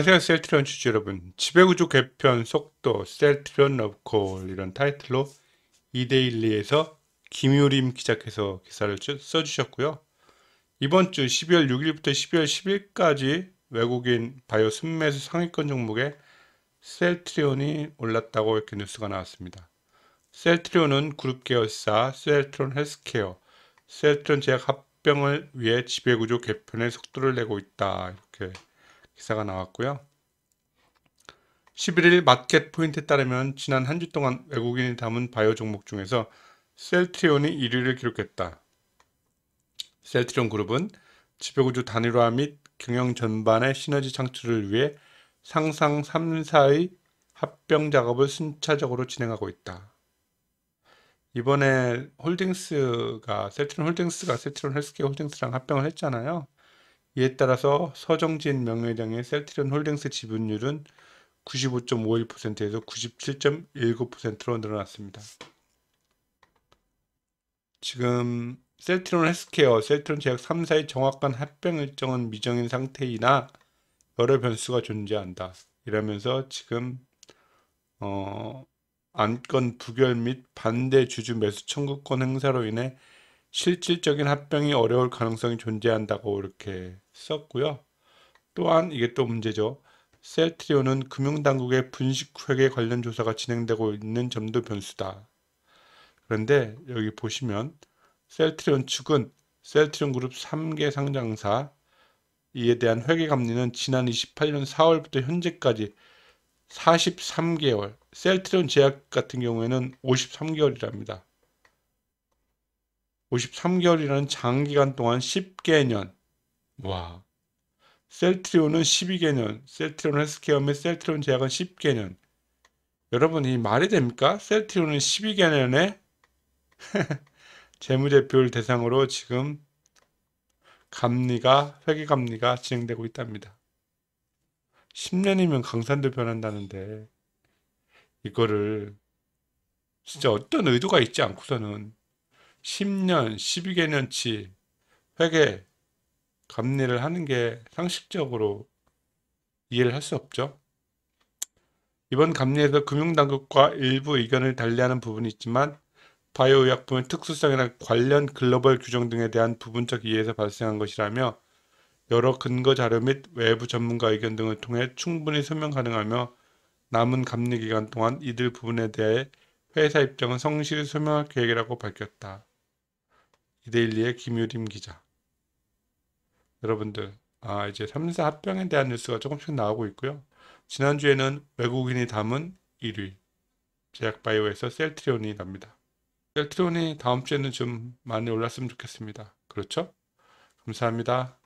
안녕하세요 셀트리온 취지 여러분 지배구조 개편 속도 셀트리온 러브콜 이런 타이틀로 이데일리에서 김유림 기자께서 기사를 써주셨고요 이번 주 12월 6일부터 12월 10일까지 외국인 바이오 순매수 상위권 종목에 셀트리온이 올랐다고 이렇게 뉴스가 나왔습니다 셀트리온은 그룹 계열사 셀트리온 헬스케어 셀트리온 제약 합병을 위해 지배구조 개편의 속도를 내고 있다 이렇게 기사가 나왔고요. 11일 마켓 포인트에 따르면 지난 한 주 동안 외국인이 담은 바이오 종목 중에서 셀트리온이 1위를 기록했다. 셀트리온 그룹은 지배구조 단일화 및 경영 전반의 시너지 창출을 위해 상상 3사의 합병 작업을 순차적으로 진행하고 있다. 이번에 홀딩스가 셀트론 홀딩스가 셀트론 헬스케어 홀딩스랑 합병을 했잖아요. 이에 따라서 서정진 명예장의 셀트리온 홀딩스 지분율은 95.51%에서 97.19%로 늘어났습니다. 지금 셀트론 헬스케어, 셀트론 제약 3사의 정확한 합병 일정은 미정인 상태이나 여러 변수가 존재한다. 이러면서 지금 어, 안건 부결 및 반대 주주 매수 청구권 행사로 인해 실질적인 합병이 어려울 가능성이 존재한다고 이렇게 썼고요. 또한 이게 또 문제죠. 셀트리온은 금융당국의 분식회계 관련 조사가 진행되고 있는 점도 변수다. 그런데 여기 보시면 셀트리온 측은 셀트리온 그룹 3개 상장사 이에 대한 회계감리는 지난 28년 4월부터 현재까지 43개월 셀트리온 제약 같은 경우에는 53개월이랍니다. 53개월이라는 장기간 동안 10개년. 와. 셀트리온은 12개년, 셀트리온 헬스케어의 셀트리온 제약은 10개년. 여러분, 이 말이 됩니까? 셀트리온은 12개년에 재무제표를 대상으로 지금 감리가, 회계감리가 진행되고 있답니다. 10년이면 강산도 변한다는데, 이거를 진짜 어떤 의도가 있지 않고서는 10년, 12개년치 회계 감리를 하는 게 상식적으로 이해를 할 수 없죠. 이번 감리에서 금융당국과 일부 의견을 달리하는 부분이 있지만 바이오의약품의 특수성이나 관련 글로벌 규정 등에 대한 부분적 이해에서 발생한 것이라며 여러 근거 자료 및 외부 전문가 의견 등을 통해 충분히 설명 가능하며 남은 감리 기간 동안 이들 부분에 대해 회사 입장은 성실히 설명할 계획이라고 밝혔다. 이데일리의 김유림 기자. 여러분들, 아, 이제 3사 합병에 대한 뉴스가 조금씩 나오고 있고요. 지난주에는 외국인이 담은 1위. 제약바이오에서 셀트리온이 납니다. 셀트리온이 다음 주에는 좀 많이 올랐으면 좋겠습니다. 그렇죠? 감사합니다.